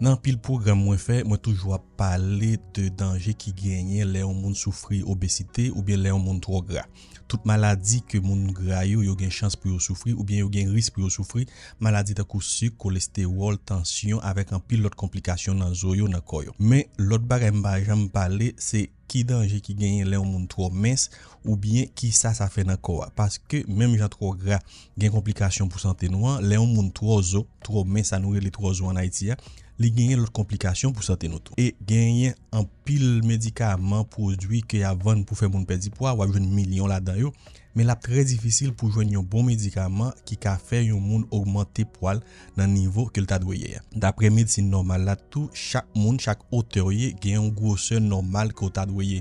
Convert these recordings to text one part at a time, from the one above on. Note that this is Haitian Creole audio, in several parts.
nan pil program mwen fe, mwen touj wap. pale de danje ki genye le ou moun soufri obesite ou bien le ou moun tro gra. Tout maladi ke moun gra yo, yo gen chans pou yo soufri ou bien yo gen ris pou yo soufri. Maladi takou su, koleste, wol, tansyon avek an pil lot komplikasyon nan zo yo nan koyo. Men, lot barem ba jame pale, se ki danje ki genye le ou moun tro mens ou bien ki sa sa fe nan kowa. Paske, men jan tro gra gen komplikasyon pou sante nou an, le ou moun tro zo, tro mens an ou li tro zo an Haitia, li genye lot komplikasyon pou sante nou tou. E, genyen an pil medikaman prodwi ke avan pou fe moun pedi pwa wajon milyon la dan yo, men la prezifisil pou jwen yon bon medikaman ki ka fe yon moun augmente pwal nan nivou ke l ta dweye. Dapre medisin normal la tou, chak moun chak otorye genyen gwo se normal ke l ta dweye.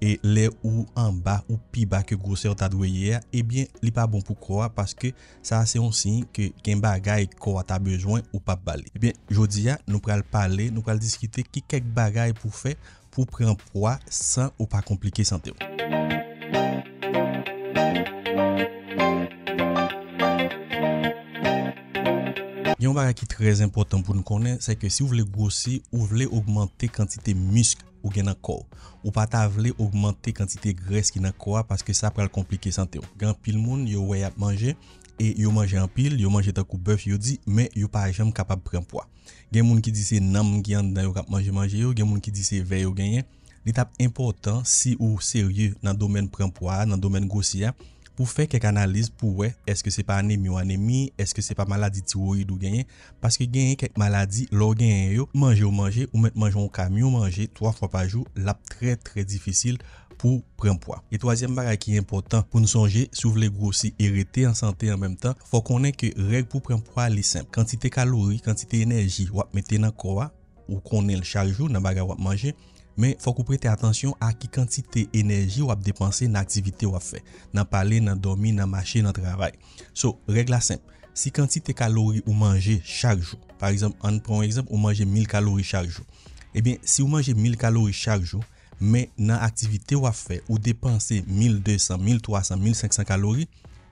e le ou an ba ou pi ba ke gwo se ou ta dwe ye, ebyen li pa bon pou kwa paske sa se on sin ke gen bagay kwa ta bejwen ou pa bali. Ebyen, jodi ya, nou pral pale, nou pral diskite ki kek bagay pou fe pou pren pwa san ou pa komplike san te ou. Yon bagay ki trez impotant pou nou konen se ke si ou vle gwo si ou vle augmente kantite musk ou gen nan kou. Ou pa ta vle augmente kantite gres ki nan kou a paske sa pral komplike sante ou. Gen apil moun yo wey ap manje, e yo manje apil, yo manje takou bèf yo di, men yo pa jem kapab prempou a. Gen moun ki di se nan moun gen nan yo kap manje manje yo, gen moun ki di se vey yo genyen. L'etap important si ou serye nan domen prempou a, nan domen gosye a pou fè kèk analiz pou wè, eske se pa anemi ou anemi, eske se pa maladi tiwoyi dou genyen, paske genyen kèk maladi, lò genyen yo, manje ou manje, ou mèt manje ou kamye ou manje, 3 fwa pa jou, lap trè trè difisil pou prèm pwa. E toazyèm baga ki yè impotant, pou nou sonje, sou vle gwo si erete an sante an mèm tan, fwa konen ke reg pou prèm pwa li sèm, kantite kalori, kantite enerji wap metè nan kowa, ou konen l chaljou nan baga wap manje, men fok ou prete atensyon a ki kantite enerji ou ap depanse nan aktivite ou ap fe, nan pale, nan domi, nan mache, nan travay. So, regla semp, si kantite kalori ou manje chaljou, par exemple, an pron eksemp ou manje 1000 kalori chaljou, e eh ben, si ou manje 1000 kalori chaljou, men nan aktivite ou ap fe ou depanse 1200, 1300, 1500 kalori,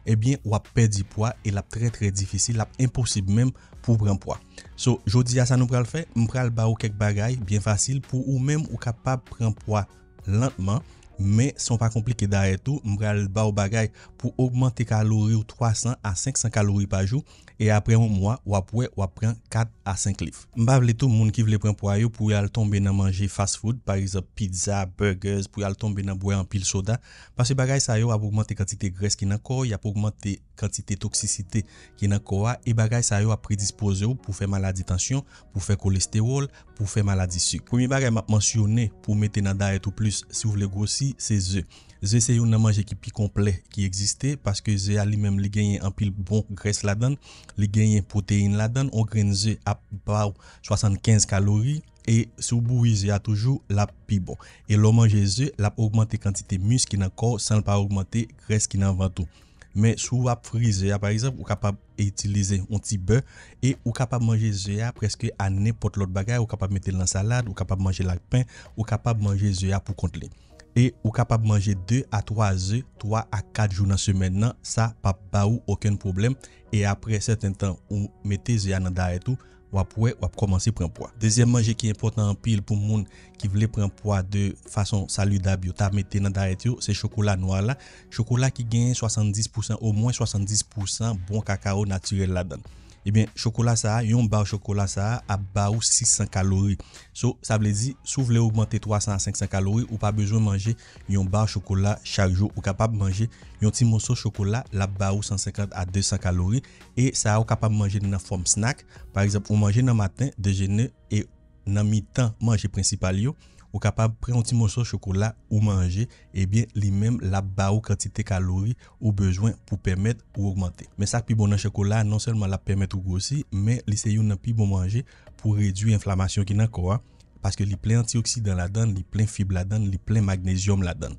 ebyen eh wap perdi pwa, e lap tre tre difisil, lap imposib menm pou pran pwa. So, jodi asan nou pral fe, mpral ba ou kek bagay, bien fasil, pou ou menm ou kapab pran pwa lantman, Men son pa komplike da etou Mbre al ba ou bagay pou augmente kalori ou 300 a 500 kalori pa jou E apre ou mwa wapwe wapren 4 a 5 lif Mbav letou moun ki vle pren pou ayou pou yal tombe nan manje fast food Par exemple pizza, burgers, pou yal tombe nan bouye an pil soda Pase bagay sa yo ap augmente kantite gres ki nan kou Yap augmente kantite toksisite ki nan ah. kou E bagay sa yo ap predispose ou pou fe maladi tansyon Pou fe kolesterol, pou fe maladi suk Primi bagay mansyone pou mette nan da etou plus si ou vle gosi ses c'est ze de c'est manger qui plus complet qui existait parce que j'ai a lui-même les gagne en pile bon graisse là-dedans les gagne protéines là-dedans on grain ze à pas 75 calories et sous y a toujours la plus bon et l'on mange ze la augmenter quantité muscle dans le corps sans pas augmenter graisse qui dans ventre mais sous ap frise par exemple ou capable utiliser un petit beurre et ou capable manger zeya presque à n'importe l'autre bagaille ou capable mettre dans salade ou capable manger la pain ou capable manger œufs pour compter. E ou kapap manje 2 a 3 e, 3 a 4 jounan semen nan, sa pa pa ou oken problem. E apre seten tan ou mette ze a nan da etou, wap pwè wap komanse prenpwa. Dezyen manje ki importan pil pou moun ki vle prenpwa de fason salu dabyo ta mette nan da etou, se chokola noa la. Chokola ki genye 70%, ou mwen 70% bon kakao naturel la dan. Ebyen, eh chokola sa a, yon bar chokola sa a, ap bar ou 600 kalori. So, sa ble di, sou vle ou bante 300-500 kalori, ou pa bezwen manje yon bar chokola chak jo. Ou kapab manje yon ti monsos chokola, la bar ou 150-200 kalori. E sa a ou kapab manje nan form snack. Par exemple, ou manje nan matin, dejener, e nan mi tan manje principalyo. Capable de prendre un petit morceau de chocolat ou manger et eh bien lui-même la bas quantité de calories ou besoin pour permettre ou augmenter mais ça qui bon chocolat non seulement la permettre ou grossir mais l'essayer un plus bon manger pour réduire l'inflammation qui n'a hein, parce que les plein antioxydants la donne les plein fibres la donne les plein magnésium la donne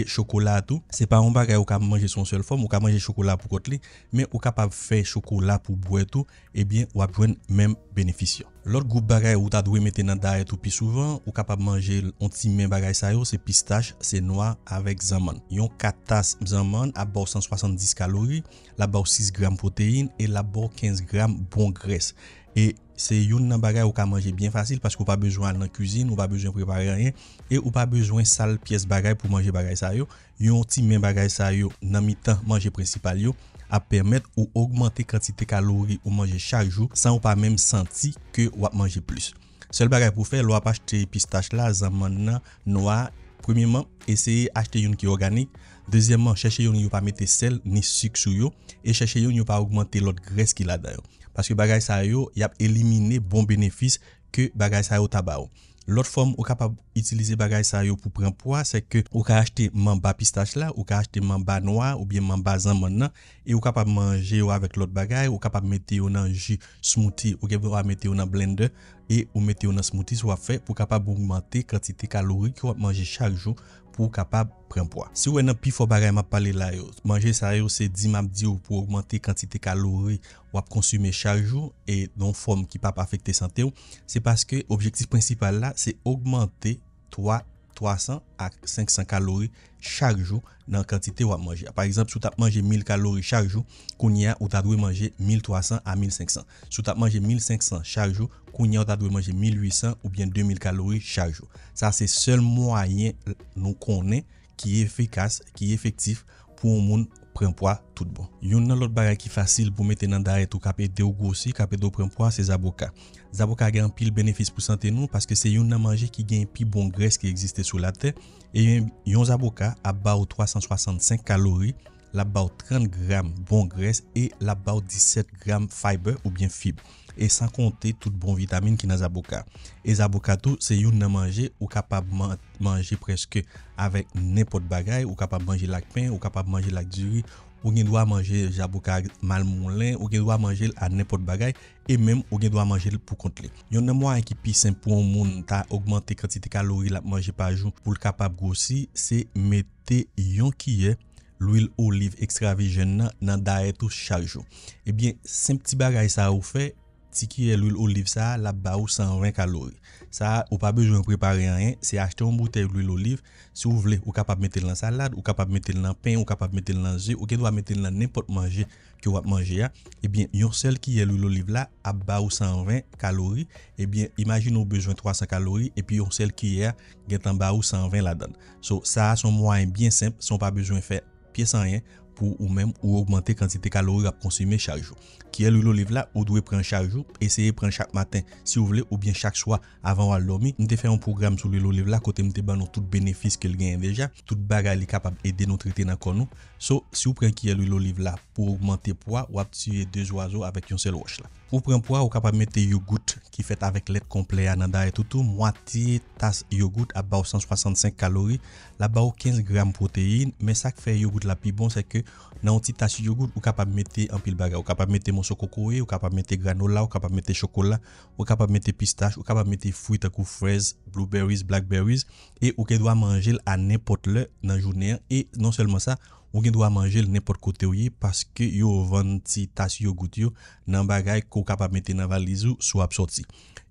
et chocolat tout. C'est pas un bagage où on manger son seul forme, on manger chocolat pour côté, mais ou capable faire chocolat pour boire tout, et eh bien on a même bénéfice. L'autre groupe bagage ou tu dois mettre dans diet tout plus souvent, ou capable manger un petit même bagage ça c'est pistache, c'est noir avec zaman. Yon 4 tasses zaman à 170 calories, la 6 grammes protéines et la 15 grammes bon graisse. Et c'est une bagaille qui cas manger bien facile parce qu'on pas besoin de la cuisine, on pas besoin de préparer rien et on pas besoin de sale pièce bagaille pour manger bagaille ça yo. Yon petit main bagaille ça yo nan mi-temps manger principal yo à permettre ou augmenter quantité calories ou manger chaque jour sans pas même senti que ou manger plus. Seul bagaille pour faire lwa acheter acheter pistache là des noix. Premièrement, essayer acheter une qui est Deuxièmement, cherchez à ne pas mettre sel ni sucre sur vous et cherchez yon yon pas augmenter l'autre graisse qu'il a dedans. Parce que bagay ça yo, y a éliminé bon bénéfice que bagay ça yo tabac. L'autre forme, ou capable d'utiliser bagay ça yo pour prendre poids, c'est que ou ka acheter mamba pistache là, ou acheter mamba noir ou bien mamba zaman maintenant et ou capable manger avec l'autre bagay, ou capable mettre un dans jus smoothie, ou capable mettre yo dans blender et ou mettre yo dans smoothie soit fait pour capable augmenter quantité calorique ou manger chaque jour pou kapap prempwa. Se ou enop pi fò bagay map pale la yo, manje sa yo se di map di yo pou augmente kantite kalori wap konsume chal jo e don fòm ki pa pa fèkte sante yo, se paske objektif prinsipal la se augmente toa 300 a 500 kalori chaljou nan kantite wap manje. Par exemple, sou tap manje 1000 kalori chaljou, koun ya ou ta dwe manje 1300 a 1500. Sou tap manje 1500 chaljou, koun ya ou ta dwe manje 1800 ou bien 2000 kalori chaljou. Sa se sol mwanyen nou konen ki efekas, ki efektif pou moun Prenpwa tout bon. Yon nan lot bagay ki fasil pou mette nan da eto kap ete ou gosi kap ete ou prenpwa se zaboka. Zaboka gen apil benefis pou sante nou. Paske se yon nan manje ki gen apil bon gres ki egziste sou la te. E yon zaboka ap ba ou 365 kalori. la bao 30 gram bon gres e la bao 17 gram fiber ou bien fib e san konte tout bon vitamine ki nan zaboka. E zaboka tou se yon nan manje, ou kapab manje preske avek nepot bagay, ou kapab manje lak pen, ou kapab manje lak diri, ou gen do a manje zaboka mal moun len, ou gen do a manje l a nepot bagay, e menm ou gen do a manje l pou kontle. Yon nan mwa an ki pi sen pou an moun ta augmente krati te kalori la manje pa jou pou l kapab gosi, se mete yon ki ye l'ouil oliv extravijen nan, nan da eto chaljou. Ebyen, eh sem ti bagay sa ou fe, ti ki e l'ouil oliv sa, la ba ou 120 kalori. Sa, ou pa bejwen prepare an yen, se achete ou moutè l'ouil oliv, se ou vle, ou kapap mette l'an salad, ou kapap mette l'an pen, ou kapap mette l'an zi, ou ke dwa mette l'an nepot manje, ki ou ap manje a, ebyen, eh yon sel ki e l'ouil oliv la, a ba ou 120 kalori, ebyen, imajin ou bejwen 300 kalori, epyen, yon sel ki e, get an ba ou 120 la dan. So, sa, piye san yen pou ou menm ou augmente kantite kalori ap konsime chaljou. Ki el ou l'olive la, ou dwe pren chaljou, eseye pren chak maten si ou vle ou bien chak chwa avan wale lomi. Mte fè yon program sou l'olive la kote mte ban nou tout benefis ke l'genyen deja. Tout bagay li kapab ede nou trite nan kon nou. So, si ou pren ki el ou l'olive la pou augmente poa wap tiye de zo azo avek yon sel wosh la. Ou prenpwa, ou ka pa mette yogout ki fet avèk let komple ananda etoutou, mwati tas yogout abaw 165 kalori, labaw 15 gram proteine, men sa ke fe yogout la pi bon se ke nan ti tas yogout ou ka pa mette empil baga, ou ka pa mette monsokoko e, ou ka pa mette granola, ou ka pa mette chokola, ou ka pa mette pistache, ou ka pa mette fruit akou frez, blueberries, blackberries, e ou ke dwa manjil anepot le nan jounyen, e non selman sa, Ou gen do a manje l nepot kote ou ye, paske yo vantitasi yogout yo, nan bagay kou kap ap meti nan valizou, sou ap soti.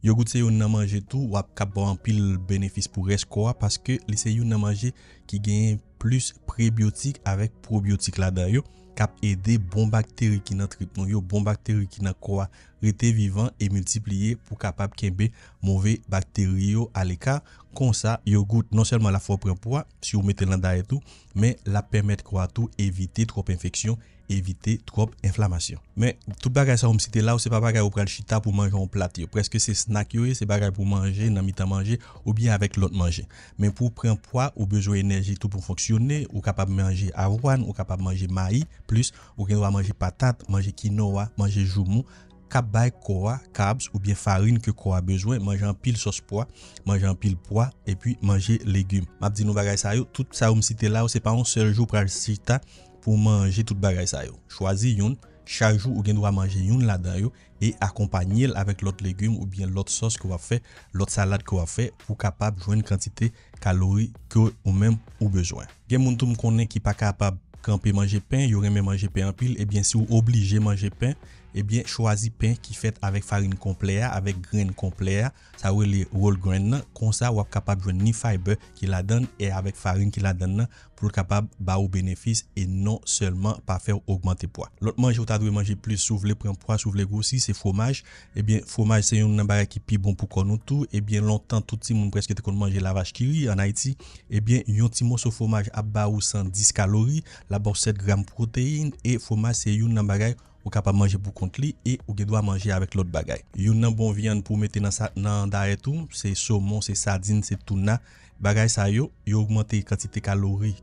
Yogout se yo nan manje tou, wap kap bo an pil benefis pou res kwa, paske lise yo nan manje ki gen plus prebiotik, avek probiotik la da yo, kap ede bon bakteri ki nan tripnon yo, bon bakteri ki nan kwa, rete vivan e multipliye pou kapap kembe mouve bakteriyo ale ka. Kon sa, yo gout non selman la fo prempwa, si ou mette landa etou, men la pemet kwa tou evite trop infeksyon, evite trop inflamasyon. Men, tout bagay sa ou msite la ou se pa bagay ou pral chita pou manje an plat yo. Preske se snak yo e, se bagay pou manje nan mita manje ou bien avek lot manje. Men pou prempwa ou bezwe enerji tout pou foksyone, ou kapap manje avwan, ou kapap manje mayi, plus ou genwa manje patate, manje kinoa, manje joumou, kabay kowa, kabz ou bien farin ke kowa bezwen, manje an pil sos pwa, manje an pil pwa, epi manje legume. Mabdi nou bagay sa yo, tout sa yo msite la yo, se pa yon sel jo pral si jita pou manje tout bagay sa yo. Chwazi yon, chajou ou gen dwa manje yon la da yo, e akompanyel avek lot legume ou bien lot sos kowa fe, lot salade kowa fe, pou kapab jwen kantite kalori kwe ou menm ou bezwen. Gen moun toum konen ki pa kapab kampi manje pen, yon reme manje pen an pil, e bien si ou oblige manje pen, ebyen, chwazi pen ki fet avèk farin kompleya, avèk gren kompleya, sa wè li wòl gren nan, kon sa wè ap kapab jwen ni faybe ki la dan, e avèk farin ki la dan nan, pou l'kapab ba ou benefis, e non selman pa fèw augmante poa. Lòt manj yo ta dwe manjè plè souv lè prèm poa, souv lè grousi, se fomaj, ebyen, fomaj se yon nan barè ki pi bon pou kon nou tou, ebyen, lontan touti moun preske te kon manjè lavaj kiri an Haiti, ebyen, yon timon sou fomaj ap ba ou 110 kalori, la bon 7 gram proteine, e fomaj se yon nan barè ou capable manger pour compte li et ou doit manger avec l'autre bagay. Yon nan bon viande pour mettre dans nan et tout, c'est saumon, c'est sardine, c'est tuna. Bagay ça yo, yo augmenter quantité calories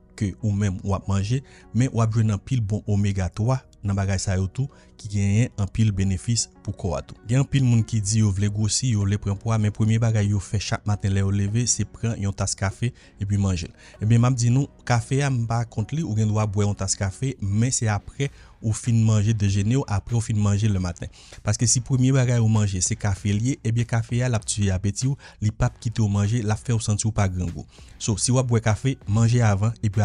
ou mèm wap manje, mè wap wè nan pil bon omega 3 nan bagay sa yotou ki genyen nan pil benefis pou kwa tou. Gen yon pil moun ki di yo vle gosi, yo lè prempwa, mè premier bagay yo fè chak maten lè yo leve, se pren yon tas kafe e bi manje. E bè mèm di nou, kafe ya mba kont li ou gen do wap wè yon tas kafe, mè se apre ou fin manje de jenye ou apre ou fin manje le maten. Paske si premier bagay yo manje se kafe liye, e bè kafe ya la ptui apet yow, li pap kite yo manje, la fè ou santi ou pa grangou. So, si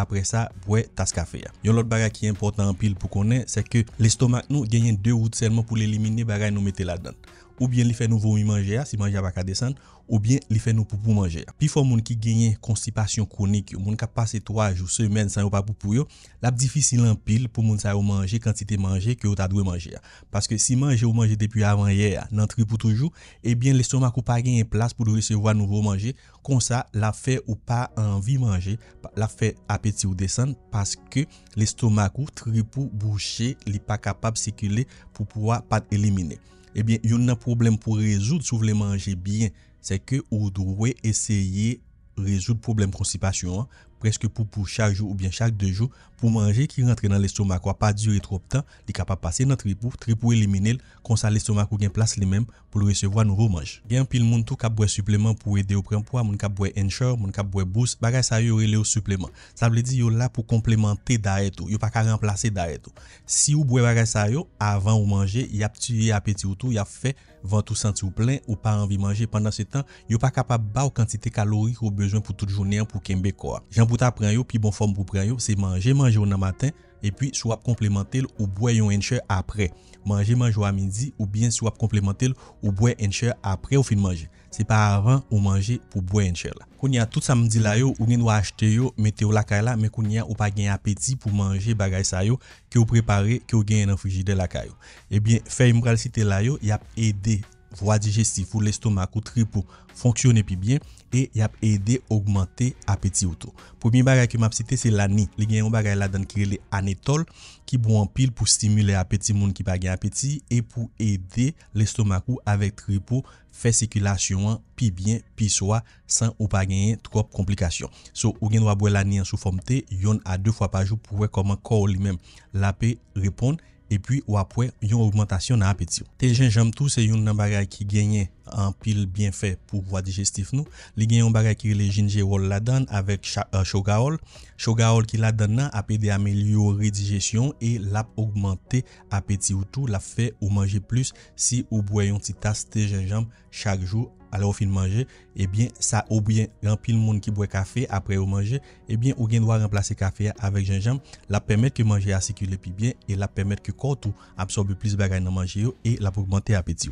après ça boire tasse café yon l'autre bagage qui est important en pile pour connaître c'est que l'estomac nous gagne deux routes seulement pour l'éliminer bagage nous mettez là dedans Ou bien li fè nou vomi manje a, si manje a baka desan, ou bien li fè nou poupou manje a. Pi fò moun ki genye konstipasyon konik, moun ka pase 3 jou, semen, san yo pa poupou yo, la bdifi silan pil pou moun sa yo manje, kantite manje, ki yo ta dwe manje a. Paske si manje ou manje depi avan ye a, nan tri pou toujou, ebyen eh l'estomak ou pa genye plas pou do resevo a nou vomi manje, kon sa la fè ou pa anvi manje, la fè apeti ou desan, paske l'estomak ou tri pou bouché li pa kapab sekile pou pouwa pat elimine. Ebyen, yon nan problem pou rezout sou vle manje biyen. Se ke ou dwe eseye rezout problem constipasyon. preske pou pou chak jou ou bien chak de jou pou manje ki rentre nan lestomak wap pa dure trop tan, li kapap pase nan tripou, tripou elimine l, konsa lestomak ou gen plas li menm pou l resevo an nou rou manj. Gen pil moun tou kap bwe supleman pou ede ou prenpwa, moun kap bwe enchor, moun kap bwe bous, bagay sa yo rele ou supleman. Sa ble di yo la pou komplementer da eto, yo pa ka remplase da eto. Si ou bwe bagay sa yo, avan ou manje, yap tiye apeti ou tou, yap fey, Van tou santi ou plen ou pa anvi manje. Pendan se tan, yo pa kapab ba ou kantite kalori bon ou bezwen pou tout jouni an pou kembe kor. Jan bouta pran yo, pi bon form pou pran yo, se manje manje ou nan matin. E pi, swap komplementel ou boyon enche apre. Manje manje ou a midi ou bien swap komplementel ou boyon enche apre ou fin manje. Se pa avan ou manje pou bouen chè la. Koun ya tout samdi la yo, ou gen nou achete yo, mette yo lakay la, men koun ya ou pa gen apeti pou manje bagay sa yo, ki ou prepare, ki ou gen enan fiji de lakay yo. Ebyen, fey mbral si te la yo, yap ede lakay. Vwa digestif ou l'estomak ou tripou fonksyonne pi bien E yap ede augmente apeti ou tou Poumi bagay ki map site se lani Li genyon bagay la dan kirele anetol Ki bou an pil pou stimule apeti moun ki bagay apeti E pou ede l'estomak ou avek tripou Fesikilasyon pi bien pi soa San ou pa genyen trop komplikasyon So ou genyon wabwe lani an sou fomte Yon a 2 fwa pa jou pouwe koman kou li men La pe repon epi w apwe yon augmantasyon na apetiyon. Te jenjam tou se yon nan bagay ki genye an pil bienfe pou wadijestif nou. Li genyon bagay ki le jenje wol ladan avek shogaol. Shogaol ki ladan nan apede amelyo redijesyon e lap augmante apetiyon tou la fe euh, ou manje plus si ou boyon ti tas te jenjam chak jou apetiyon. alors au fin manger et eh bien ça ou bien rempli le monde qui boit café après au manger et eh bien ou bien doit remplacer café avec gingembre la permettre que manger à circuler plus bien et la permettre que corps tout absorbe plus de bagaille dans manger et la augmenter appétit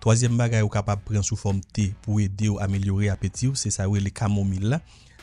troisième bagaille capable prendre sous forme thé pour aider à améliorer appétit c'est ça ou les camomille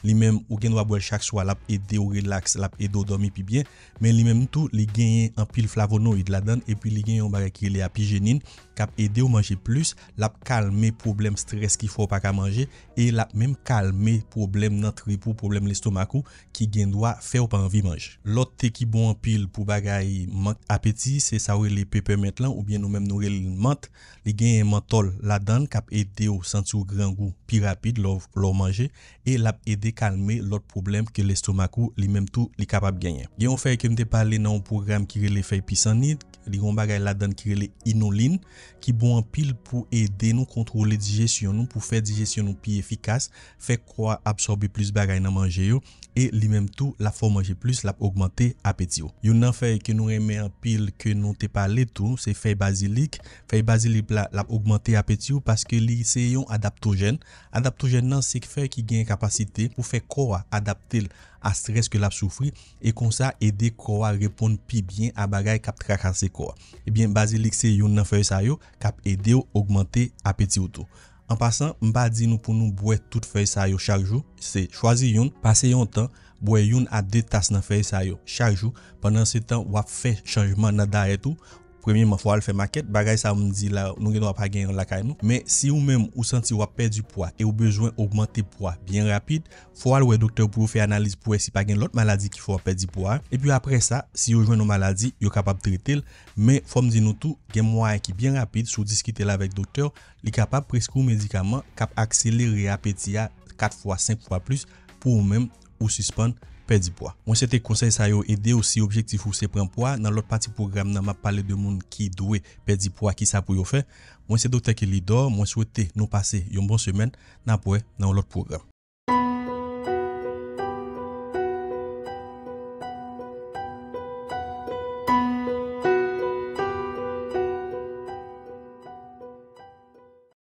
li menm ou gen do a boel chak swa, lap ede ou relax, lap ede ou domi pi bie, men li menm tout, li genyen an pil flavonoid la dan, epi li genyen an bagay ki li api genin, kap ede ou manje plus, lap kalme problem stres ki fwo pa ka manje, e lap menm kalme problem nantri pou problem lestomakou ki gen do a fe ou pa an vi manj. Lot te ki bon pil pou bagay apeti, se sawe li pepe metlan ou bien ou menm noure li mant, li genyen mantol la dan, kap ede ou santi ou gran gou pi rapide lou manje, e lap ede kalme lot problem ke l'estomakou li menm tou li kapab genye. Gen yon fèy kem te pale nan yon program ki rele fèy pis anit, li yon bagay la dan ki re le inolin, ki bon an pil pou ede nou kontrole dijesyon nou pou fe dijesyon nou pi efikas, fe kwa absorbe plus bagay nan manje yo, e li menm tou la fwa manje plus, la pou augmente apetio. Yon nan fey ke nou reme an pil ke nou te pa letou, se fey bazilik, fey bazilik la pou augmente apetio, paske li se yon adaptogen, adaptogen nan se fey ki gen kapasite pou fe kwa adaptil, a stres ke lap soufri e konsa ede kwa repon pi byen a bagay kap trakase kwa. Ebyen, eh mbazi likse yon nan fay sa yo kap ede yo augmente apeti ou tou. An pasan, mbazi nou pou nou boue tout fay sa yo chak jou se chwazi yon, pase yon tan boue yon a de tas nan fay sa yo chak jou penan se tan wap fe chanjman nan dare tou premièrement faut faire maquette bagay ça me dit là nous ne pas gagner la mais si vous même ou senti ou perdu poids et ou besoin augmenter poids bien rapide faut aller au docteur pour faire analyse pour si pas gagner l'autre maladie qui faut perdre poids et puis après ça si vous joint une maladie êtes capable traiter mais faut me dire nous tout gagne moyen qui bien rapide sous discuter là avec docteur il capable prescrire médicament cap accélérer appétit à 4 fois 5 fois plus pour vous même ou suspendre pe di pou a. Mwen se te konsey sa yo ede ou si objektif ou se pren pou a nan lot pati program nan ma pale de moun ki do we pe di pou a ki sa pou yo fe. Mwen se do teke lidor, mwen souwete nou pase yon bon semen nan pou e nan lot program.